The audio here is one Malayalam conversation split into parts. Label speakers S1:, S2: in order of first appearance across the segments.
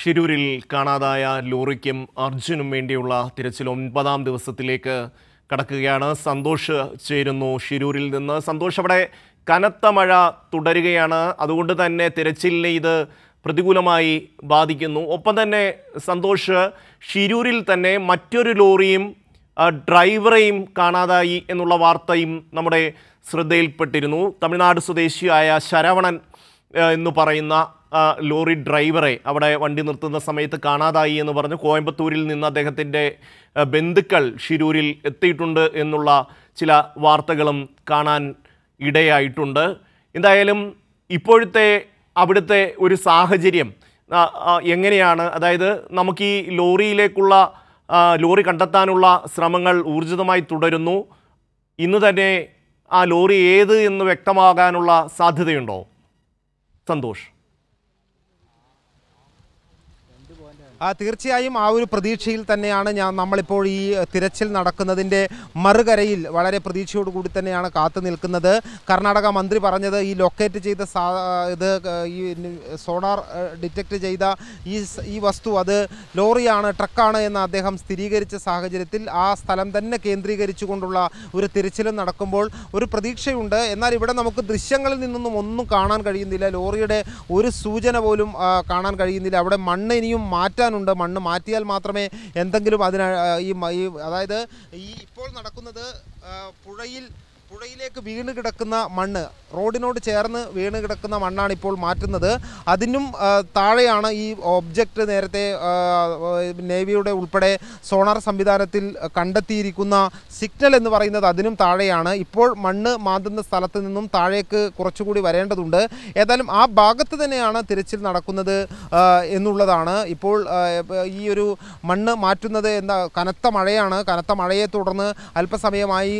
S1: ഷിരൂരിൽ കാണാതായ ലോറിക്കും അർജുനും വേണ്ടിയുള്ള തിരച്ചിൽ ഒൻപതാം ദിവസത്തിലേക്ക് കടക്കുകയാണ് സന്തോഷ് ചേരുന്നു ഷിരൂരിൽ നിന്ന് സന്തോഷ് അവിടെ കനത്ത മഴ തുടരുകയാണ് അതുകൊണ്ട് തന്നെ തിരച്ചിലിനെ ഇത് പ്രതികൂലമായി ബാധിക്കുന്നു ഒപ്പം തന്നെ സന്തോഷ് ഷിരൂരിൽ തന്നെ മറ്റൊരു ലോറിയും ഡ്രൈവറെയും കാണാതായി എന്നുള്ള വാർത്തയും നമ്മുടെ ശ്രദ്ധയിൽപ്പെട്ടിരുന്നു തമിഴ്നാട് സ്വദേശിയായ ശരവണൻ എന്ന് പറയുന്ന ലോറി ഡ്രൈവറെ അവിടെ വണ്ടി നിർത്തുന്ന സമയത്ത് കാണാതായി എന്ന് പറഞ്ഞ് കോയമ്പത്തൂരിൽ നിന്ന് അദ്ദേഹത്തിൻ്റെ ബന്ധുക്കൾ ഷിരൂരിൽ എത്തിയിട്ടുണ്ട് എന്നുള്ള ചില വാർത്തകളും കാണാൻ ഇടയായിട്ടുണ്ട് എന്തായാലും ഇപ്പോഴത്തെ അവിടുത്തെ ഒരു സാഹചര്യം എങ്ങനെയാണ് അതായത് നമുക്ക് ഈ ലോറിയിലേക്കുള്ള ലോറി കണ്ടെത്താനുള്ള ശ്രമങ്ങൾ ഊർജിതമായി തുടരുന്നു ഇന്ന് തന്നെ ആ ലോറി ഏത് എന്ന് വ്യക്തമാകാനുള്ള സാധ്യതയുണ്ടോ സന്തോഷ്
S2: തീർച്ചയായും ആ ഒരു പ്രതീക്ഷയിൽ തന്നെയാണ് ഞാൻ നമ്മളിപ്പോൾ ഈ തിരച്ചിൽ നടക്കുന്നതിൻ്റെ മറുകരയിൽ വളരെ പ്രതീക്ഷയോടുകൂടി തന്നെയാണ് കാത്തു നിൽക്കുന്നത് കർണാടക മന്ത്രി പറഞ്ഞത് ഈ ലൊക്കേറ്റ് ചെയ്ത ഇത് ഈ സോണാർ ഡിറ്റക്റ്റ് ചെയ്ത ഈ ഈ വസ്തു അത് ലോറിയാണ് ട്രക്കാണ് എന്ന് അദ്ദേഹം സ്ഥിരീകരിച്ച സാഹചര്യത്തിൽ ആ സ്ഥലം തന്നെ കേന്ദ്രീകരിച്ചുകൊണ്ടുള്ള ഒരു തിരച്ചിലും നടക്കുമ്പോൾ ഒരു പ്രതീക്ഷയുണ്ട് എന്നാൽ ഇവിടെ നമുക്ക് ദൃശ്യങ്ങളിൽ നിന്നൊന്നും ഒന്നും കാണാൻ കഴിയുന്നില്ല ലോറിയുടെ ഒരു സൂചന പോലും കാണാൻ കഴിയുന്നില്ല അവിടെ മണ്ണ് ഇനിയും മാറ്റാൻ മാറ്റാനുണ്ട് മണ്ണ് മാറ്റിയാൽ മാത്രമേ എന്തെങ്കിലും അതിന് ഈ അതായത് ഈ ഇപ്പോൾ നടക്കുന്നത് പുഴയിൽ പുഴയിലേക്ക് വീണ് കിടക്കുന്ന മണ്ണ് റോഡിനോട് ചേർന്ന് വീണ് കിടക്കുന്ന മണ്ണാണ് ഇപ്പോൾ മാറ്റുന്നത് അതിനും താഴെയാണ് ഈ ഒബ്ജക്റ്റ് നേരത്തെ നേവിയുടെ ഉൾപ്പെടെ സോണാർ സംവിധാനത്തിൽ കണ്ടെത്തിയിരിക്കുന്ന സിഗ്നൽ എന്ന് പറയുന്നത് അതിനും താഴെയാണ് ഇപ്പോൾ മണ്ണ് മാന്തുന്ന സ്ഥലത്ത് നിന്നും താഴേക്ക് കുറച്ചുകൂടി വരേണ്ടതുണ്ട് ഏതായാലും ആ ഭാഗത്ത് തന്നെയാണ് തിരച്ചിൽ നടക്കുന്നത് എന്നുള്ളതാണ് ഇപ്പോൾ ഈ ഒരു മണ്ണ് മാറ്റുന്നത് എന്താ കനത്ത മഴയാണ് കനത്ത മഴയെ തുടർന്ന് അല്പസമയമായി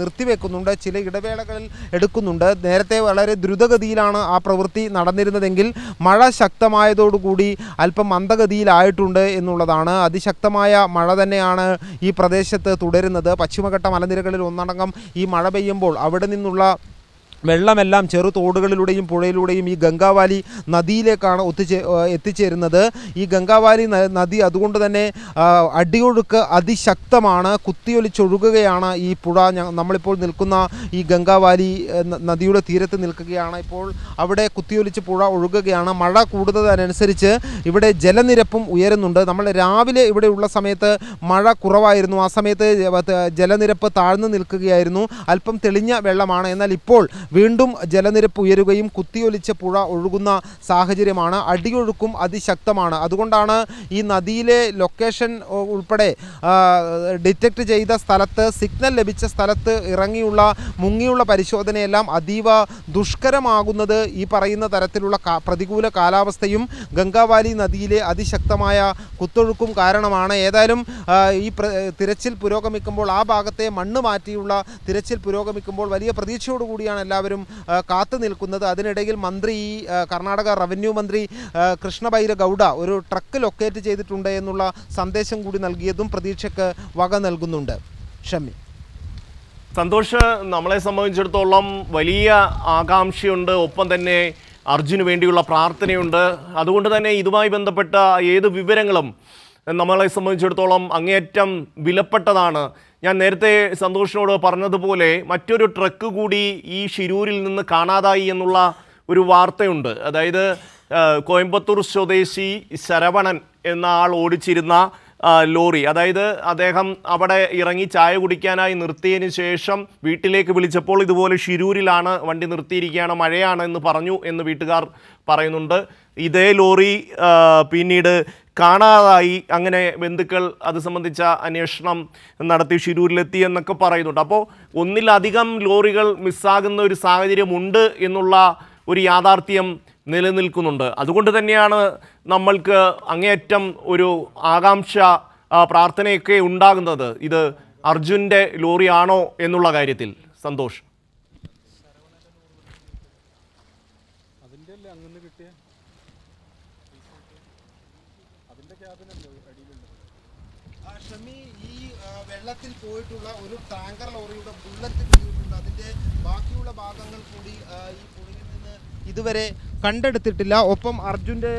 S2: നിർത്തിവെക്കുന്നുണ്ട് ചില ഇടവേളകളിൽ എടുക്കുന്നുണ്ട് നേരത്തെ വളരെ ദ്രുതഗതിയിലാണ് ആ പ്രവൃത്തി നടന്നിരുന്നതെങ്കിൽ മഴ ശക്തമായതോടുകൂടി അല്പം മന്ദഗതിയിലായിട്ടുണ്ട് എന്നുള്ളതാണ് അതിശക്തമായ മഴ തന്നെയാണ് ഈ പ്രദേശത്ത് തുടരുന്നത് പശ്ചിമഘട്ട മലനിരകളിൽ ഒന്നടങ്കം ഈ മഴ പെയ്യുമ്പോൾ അവിടെ നിന്നുള്ള വെള്ളമെല്ലാം ചെറു തോടുകളിലൂടെയും പുഴയിലൂടെയും ഈ ഗംഗാവാലി നദിയിലേക്കാണ് ഒത്തുചേ എത്തിച്ചേരുന്നത് ഈ ഗംഗാവാലി നദി അതുകൊണ്ട് തന്നെ അടിയൊഴുക്ക് അതിശക്തമാണ് കുത്തിയൊലിച്ചൊഴുകുകയാണ് ഈ പുഴ നമ്മളിപ്പോൾ നിൽക്കുന്ന ഈ ഗംഗാവാലി നദിയുടെ തീരത്ത് നിൽക്കുകയാണ് ഇപ്പോൾ അവിടെ കുത്തിയൊലിച്ച് പുഴ ഒഴുകുകയാണ് മഴ കൂടുന്നതിനനുസരിച്ച് ഇവിടെ ജലനിരപ്പും ഉയരുന്നുണ്ട് നമ്മൾ രാവിലെ ഇവിടെയുള്ള സമയത്ത് മഴ കുറവായിരുന്നു ആ സമയത്ത് ജലനിരപ്പ് താഴ്ന്നു നിൽക്കുകയായിരുന്നു അല്പം തെളിഞ്ഞ വെള്ളമാണ് എന്നാൽ ഇപ്പോൾ വീണ്ടും ജലനിരപ്പ് ഉയരുകയും കുത്തിയൊലിച്ച പുഴ ഒഴുകുന്ന സാഹചര്യമാണ് അടിയൊഴുക്കും അതിശക്തമാണ് അതുകൊണ്ടാണ് ഈ നദിയിലെ ലൊക്കേഷൻ ഉൾപ്പെടെ ഡിറ്റക്ട് ചെയ്ത സ്ഥലത്ത് സിഗ്നൽ ലഭിച്ച സ്ഥലത്ത് ഇറങ്ങിയുള്ള മുങ്ങിയുള്ള പരിശോധനയെല്ലാം അതീവ ദുഷ്കരമാകുന്നത് ഈ പറയുന്ന തരത്തിലുള്ള പ്രതികൂല കാലാവസ്ഥയും ഗംഗാവാലി നദിയിലെ അതിശക്തമായ കുത്തൊഴുക്കും കാരണമാണ് ഏതായാലും ഈ തിരച്ചിൽ പുരോഗമിക്കുമ്പോൾ ആ ഭാഗത്തെ മണ്ണ് മാറ്റിയുള്ള തിരച്ചിൽ പുരോഗമിക്കുമ്പോൾ വലിയ പ്രതീക്ഷയോടുകൂടിയാണ് എല്ലാവരും എല്ലാവരും കാത്തു നിൽക്കുന്നത് അതിനിടയിൽ മന്ത്രി ഈ കർണാടക റവന്യൂ മന്ത്രി കൃഷ്ണബൈര ഗൗഡ ഒരു ട്രക്ക് ലൊക്കേറ്റ് ചെയ്തിട്ടുണ്ട് എന്നുള്ള സന്ദേശം കൂടി നൽകിയതും പ്രതീക്ഷയ്ക്ക് വക നൽകുന്നുണ്ട് ഷമി
S1: സന്തോഷ് നമ്മളെ സംബന്ധിച്ചിടത്തോളം വലിയ ആകാംക്ഷയുണ്ട് ഒപ്പം തന്നെ അർജുന് വേണ്ടിയുള്ള പ്രാർത്ഥനയുണ്ട് അതുകൊണ്ട് തന്നെ ഇതുമായി ബന്ധപ്പെട്ട ഏത് വിവരങ്ങളും നമ്മളെ സംബന്ധിച്ചിടത്തോളം അങ്ങേയറ്റം വിലപ്പെട്ടതാണ് ഞാൻ നേരത്തെ സന്തോഷിനോട് പറഞ്ഞതുപോലെ മറ്റൊരു ട്രക്ക് കൂടി ഈ ഷിരൂരിൽ നിന്ന് കാണാതായി എന്നുള്ള ഒരു വാർത്തയുണ്ട് അതായത് കോയമ്പത്തൂർ സ്വദേശി ശരവണൻ എന്ന ആൾ ഓടിച്ചിരുന്ന ലോറി അതായത് അദ്ദേഹം അവിടെ ഇറങ്ങി ചായ കുടിക്കാനായി നിർത്തിയതിന് ശേഷം വീട്ടിലേക്ക് വിളിച്ചപ്പോൾ ഇതുപോലെ ഷിരൂരിലാണ് വണ്ടി നിർത്തിയിരിക്കുകയാണ് മഴയാണ് എന്ന് പറഞ്ഞു എന്ന് വീട്ടുകാർ പറയുന്നുണ്ട് ഇതേ ലോറി പിന്നീട് കാണാതായി അങ്ങനെ ബന്ധുക്കൾ അത് സംബന്ധിച്ച അന്വേഷണം നടത്തി ഷിരൂരിലെത്തി എന്നൊക്കെ പറയുന്നുണ്ട് അപ്പോൾ ഒന്നിലധികം ലോറികൾ മിസ്സാകുന്ന ഒരു സാഹചര്യമുണ്ട് എന്നുള്ള ഒരു യാഥാർത്ഥ്യം നിലനിൽക്കുന്നുണ്ട് അതുകൊണ്ട് തന്നെയാണ് നമ്മൾക്ക് അങ്ങേയറ്റം ഒരു ആകാംക്ഷ പ്രാർത്ഥനയൊക്കെ ഉണ്ടാകുന്നത് ഇത് അർജുൻ്റെ ലോറിയാണോ എന്നുള്ള കാര്യത്തിൽ സന്തോഷം
S2: പോയിട്ടുള്ള ഒരു ടാങ്കർ ലോറിയുടെ ബുള്ളറ്റ് പിടിയിട്ടുണ്ട് അതിൻ്റെ ബാക്കിയുള്ള ഭാഗങ്ങൾ കൂടി ഈ പുഴയിൽ
S1: നിന്ന് ഇതുവരെ
S2: കണ്ടെടുത്തിട്ടില്ല ഒപ്പം അർജുൻ്റെ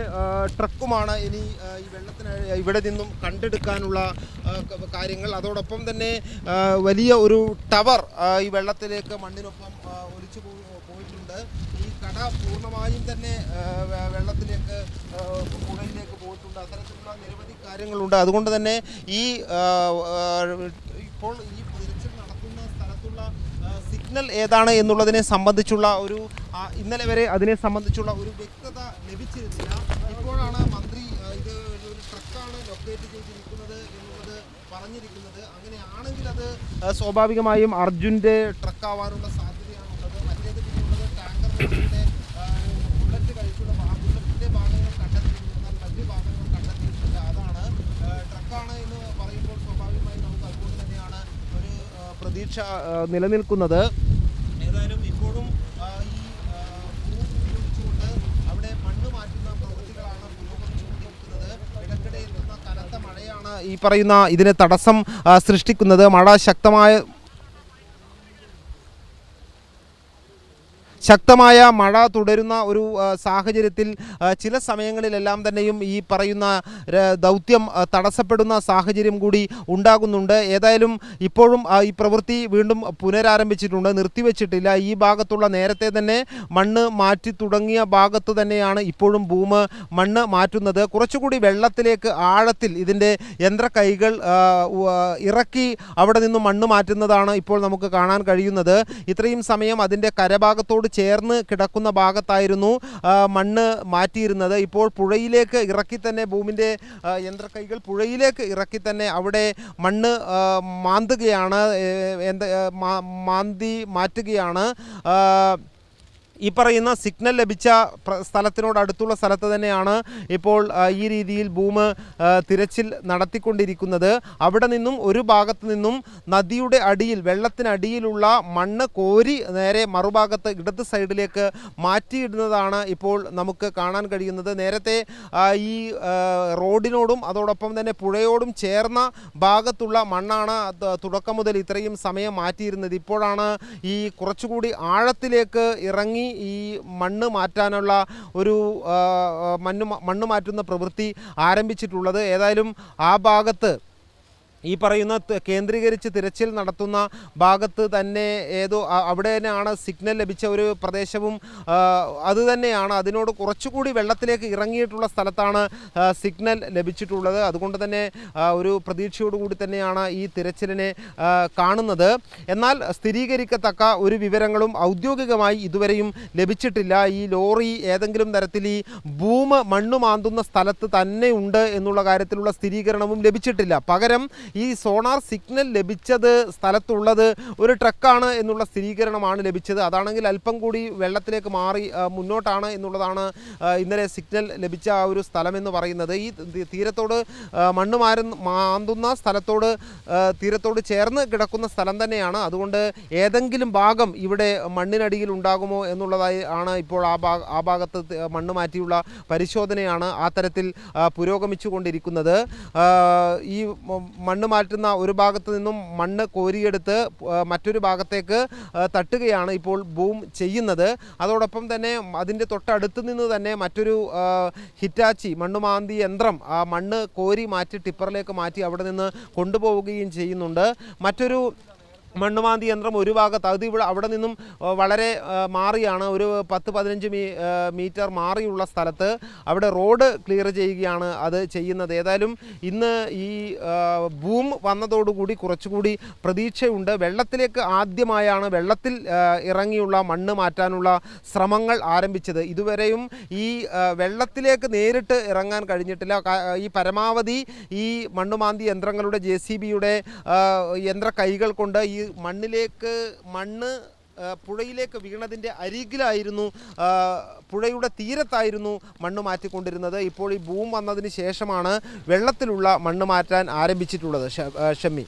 S2: ട്രക്കുമാണ് ഇനി ഈ വെള്ളത്തിന് ഇവിടെ നിന്നും കണ്ടെടുക്കാനുള്ള കാര്യങ്ങൾ അതോടൊപ്പം തന്നെ വലിയ ഒരു ടവർ ഈ വെള്ളത്തിലേക്ക് മണ്ണിനൊപ്പം ഒലിച്ചു പോയിട്ടുണ്ട് ഈ കട പൂർണ്ണമായും തന്നെ വെള്ളത്തിലേക്ക് പുഴയിലേക്ക് പോയിട്ടുണ്ട് അത്തരത്തിലുള്ള നിരവധി കാര്യങ്ങളുണ്ട് അതുകൊണ്ട് തന്നെ ഈ ഇപ്പോൾ ഈ തിരച്ചിൽ നടക്കുന്ന സ്ഥലത്തുള്ള സിഗ്നൽ ഏതാണ് എന്നുള്ളതിനെ സംബന്ധിച്ചുള്ള ഒരു ഇന്നലെ വരെ അതിനെ സംബന്ധിച്ചുള്ള ഒരു വ്യക്തത ലഭിച്ചിരുന്നില്ല ഇപ്പോഴാണ് മന്ത്രി ഇത് ഒരു ട്രക്കാണ് ലൊക്കേറ്റ് ചെയ്തിരിക്കുന്നത് എന്നുള്ളത് പറഞ്ഞിരിക്കുന്നത് അങ്ങനെയാണെങ്കിൽ അത് സ്വാഭാവികമായും അർജുൻ്റെ ട്രക്കാവാനുള്ള സാധ്യതയാണുള്ളത് മറ്റേത് പിന്നെയുള്ളത് ടാങ്കർ പ്രതീക്ഷ നിലനിൽക്കുന്നത് ഏതായാലും ഇപ്പോഴും ഈ പറയുന്ന ഇതിന് തടസ്സം സൃഷ്ടിക്കുന്നത് മഴ ശക്തമായ ശക്തമായ മഴ തുടരുന്ന ഒരു സാഹചര്യത്തിൽ ചില സമയങ്ങളിലെല്ലാം തന്നെയും ഈ പറയുന്ന ദൗത്യം തടസ്സപ്പെടുന്ന സാഹചര്യം കൂടി ഉണ്ടാകുന്നുണ്ട് ഏതായാലും ഇപ്പോഴും ഈ പ്രവൃത്തി വീണ്ടും പുനരാരംഭിച്ചിട്ടുണ്ട് നിർത്തിവെച്ചിട്ടില്ല ഈ ഭാഗത്തുള്ള നേരത്തെ തന്നെ മണ്ണ് മാറ്റി തുടങ്ങിയ ഭാഗത്ത് തന്നെയാണ് ഇപ്പോഴും ഭൂമ് മണ്ണ് മാറ്റുന്നത് കുറച്ചുകൂടി വെള്ളത്തിലേക്ക് ആഴത്തിൽ ഇതിൻ്റെ യന്ത്ര കൈകൾ ഇറക്കി അവിടെ നിന്നും മണ്ണ് മാറ്റുന്നതാണ് ഇപ്പോൾ നമുക്ക് കാണാൻ കഴിയുന്നത് ഇത്രയും സമയം അതിൻ്റെ കരഭാഗത്തോട് ചേർന്ന് കിടക്കുന്ന ഭാഗത്തായിരുന്നു മണ്ണ് മാറ്റിയിരുന്നത് ഇപ്പോൾ പുഴയിലേക്ക് ഇറക്കി തന്നെ ഭൂമിൻ്റെ യന്ത്രക്കൈകൾ പുഴയിലേക്ക് ഇറക്കി തന്നെ അവിടെ മണ്ണ് മാന്തുകയാണ് എന്ത് മാന്തി മാറ്റുകയാണ് ഈ പറയുന്ന സിഗ്നൽ ലഭിച്ച സ്ഥലത്തിനോട് അടുത്തുള്ള സ്ഥലത്ത് തന്നെയാണ് ഇപ്പോൾ ഈ രീതിയിൽ ഭൂമ് തിരച്ചിൽ നടത്തിക്കൊണ്ടിരിക്കുന്നത് അവിടെ നിന്നും ഒരു ഭാഗത്ത് നിന്നും നദിയുടെ അടിയിൽ വെള്ളത്തിനടിയിലുള്ള മണ്ണ് കോരി നേരെ മറുഭാഗത്ത് ഇടത് സൈഡിലേക്ക് മാറ്റിയിടുന്നതാണ് ഇപ്പോൾ നമുക്ക് കാണാൻ കഴിയുന്നത് നേരത്തെ ഈ റോഡിനോടും അതോടൊപ്പം തന്നെ പുഴയോടും ചേർന്ന ഭാഗത്തുള്ള മണ്ണാണ് തുടക്കം മുതൽ ഇത്രയും സമയം മാറ്റിയിരുന്നത് ഇപ്പോഴാണ് ഈ കുറച്ചുകൂടി ആഴത്തിലേക്ക് ഇറങ്ങി ഈ മണ്ണ് മാറ്റാനുള്ള ഒരു മണ്ണ് മണ്ണ് മാറ്റുന്ന പ്രവൃത്തി ആരംഭിച്ചിട്ടുള്ളത് ഏതായാലും ആ ഭാഗത്ത് ഈ പറയുന്ന കേന്ദ്രീകരിച്ച് തിരച്ചിൽ നടത്തുന്ന ഭാഗത്ത് തന്നെ ഏതോ അവിടെ തന്നെയാണ് സിഗ്നൽ ലഭിച്ച ഒരു പ്രദേശവും അത് തന്നെയാണ് അതിനോട് കുറച്ചുകൂടി വെള്ളത്തിലേക്ക് ഇറങ്ങിയിട്ടുള്ള സ്ഥലത്താണ് സിഗ്നൽ ലഭിച്ചിട്ടുള്ളത് അതുകൊണ്ട് തന്നെ ഒരു പ്രതീക്ഷയോടുകൂടി തന്നെയാണ് ഈ തിരച്ചിലിനെ കാണുന്നത് എന്നാൽ സ്ഥിരീകരിക്കത്തക്ക ഒരു വിവരങ്ങളും ഔദ്യോഗികമായി ഇതുവരെയും ലഭിച്ചിട്ടില്ല ഈ ലോറി ഏതെങ്കിലും തരത്തിൽ ഈ ഭൂമ മണ്ണ് മാന്തുന്ന സ്ഥലത്ത് തന്നെ ഉണ്ട് എന്നുള്ള കാര്യത്തിലുള്ള സ്ഥിരീകരണവും ലഭിച്ചിട്ടില്ല പകരം ഈ സോണാർ സിഗ്നൽ ലഭിച്ചത് സ്ഥലത്തുള്ളത് ഒരു ട്രക്കാണ് എന്നുള്ള സ്ഥിരീകരണമാണ് ലഭിച്ചത് അതാണെങ്കിൽ അല്പം കൂടി വെള്ളത്തിലേക്ക് മാറി മുന്നോട്ടാണ് എന്നുള്ളതാണ് ഇന്നലെ സിഗ്നൽ ലഭിച്ച ആ ഒരു സ്ഥലമെന്ന് പറയുന്നത് ഈ തീരത്തോട് മണ്ണ് മാന്തുന്ന സ്ഥലത്തോട് തീരത്തോട് ചേർന്ന് കിടക്കുന്ന സ്ഥലം തന്നെയാണ് അതുകൊണ്ട് ഏതെങ്കിലും ഭാഗം ഇവിടെ മണ്ണിനടിയിൽ ഉണ്ടാകുമോ എന്നുള്ളതായി ആണ് ഇപ്പോൾ ആ ഭാഗ ആ ഭാഗത്ത് മണ്ണ് മാറ്റിയുള്ള പരിശോധനയാണ് ആ തരത്തിൽ പുരോഗമിച്ചുകൊണ്ടിരിക്കുന്നത് ഈ മണ്ണ് മണ്ണ് മാറ്റുന്ന ഒരു ഭാഗത്ത് നിന്നും മണ്ണ് കോരിയെടുത്ത് മറ്റൊരു ഭാഗത്തേക്ക് തട്ടുകയാണ് ഇപ്പോൾ ബൂം ചെയ്യുന്നത് അതോടൊപ്പം തന്നെ അതിൻ്റെ തൊട്ടടുത്ത് നിന്ന് തന്നെ മറ്റൊരു ഹിറ്റാച്ചി മണ്ണുമാന്തി യന്ത്രം ആ മണ്ണ് കോരി മാറ്റി ടിപ്പറിലേക്ക് മാറ്റി അവിടെ നിന്ന് കൊണ്ടുപോവുകയും ചെയ്യുന്നുണ്ട് മറ്റൊരു മണ്ണുമാന്തി യന്ത്രം ഒരു ഭാഗത്ത് അത് ഇവിടെ അവിടെ നിന്നും വളരെ മാറിയാണ് ഒരു പത്ത് പതിനഞ്ച് മീറ്റർ മാറിയുള്ള സ്ഥലത്ത് അവിടെ റോഡ് ക്ലിയർ ചെയ്യുകയാണ് അത് ചെയ്യുന്നത് ഏതായാലും ഇന്ന് ഈ ബൂം വന്നതോടുകൂടി കുറച്ചുകൂടി പ്രതീക്ഷയുണ്ട് വെള്ളത്തിലേക്ക് ആദ്യമായാണ് വെള്ളത്തിൽ ഇറങ്ങിയുള്ള മണ്ണ് മാറ്റാനുള്ള ശ്രമങ്ങൾ ആരംഭിച്ചത് ഇതുവരെയും ഈ വെള്ളത്തിലേക്ക് നേരിട്ട് ഇറങ്ങാൻ കഴിഞ്ഞിട്ടില്ല ഈ പരമാവധി ഈ മണ്ണുമാന്തി യന്ത്രങ്ങളുടെ ജെ സി ബിയുടെ യന്ത്ര കൈകൾ കൊണ്ട് ഈ മണ്ണിലേക്ക് മണ്ണ് പുഴയിലേക്ക് വീണതിൻ്റെ അരികിലായിരുന്നു പുഴയുടെ തീരത്തായിരുന്നു മണ്ണ് മാറ്റിക്കൊണ്ടിരുന്നത് ഇപ്പോൾ ഈ ഭൂം വന്നതിന് ശേഷമാണ് വെള്ളത്തിലുള്ള മണ്ണ് മാറ്റാൻ ആരംഭിച്ചിട്ടുള്ളത് ഷമ്മി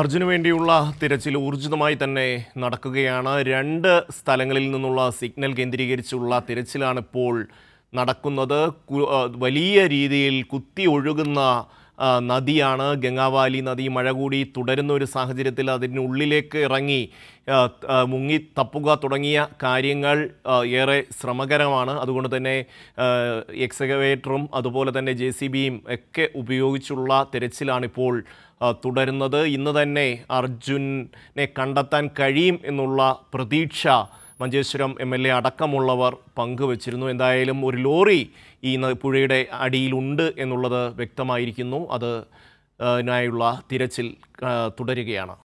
S1: അർജുന് വേണ്ടിയുള്ള തിരച്ചിൽ ഊർജിതമായി തന്നെ നടക്കുകയാണ് രണ്ട് സ്ഥലങ്ങളിൽ നിന്നുള്ള സിഗ്നൽ കേന്ദ്രീകരിച്ചുള്ള തിരച്ചിലാണ് ഇപ്പോൾ നടക്കുന്നത് വലിയ രീതിയിൽ കുത്തി ഒഴുകുന്ന നദിയാണ് ഗംഗാവാലി നദി മഴ കൂടി തുടരുന്ന ഒരു സാഹചര്യത്തിൽ അതിനുള്ളിലേക്ക് ഇറങ്ങി മുങ്ങി തപ്പുക തുടങ്ങിയ കാര്യങ്ങൾ ഏറെ ശ്രമകരമാണ് അതുകൊണ്ട് തന്നെ എക്സവേറ്ററും അതുപോലെ തന്നെ ജെ സി ബിയും ഒക്കെ ഉപയോഗിച്ചുള്ള തിരച്ചിലാണിപ്പോൾ തുടരുന്നത് ഇന്ന് തന്നെ അർജുനെ കണ്ടെത്താൻ കഴിയും എന്നുള്ള പ്രതീക്ഷ മഞ്ചേശ്വരം എം എൽ എ അടക്കമുള്ളവർ പങ്കുവച്ചിരുന്നു എന്തായാലും ഒരു ലോറി ഈ പുഴയുടെ അടിയിലുണ്ട് എന്നുള്ളത് വ്യക്തമായിരിക്കുന്നു അത് നായുള്ള തിരച്ചിൽ തുടരുകയാണ്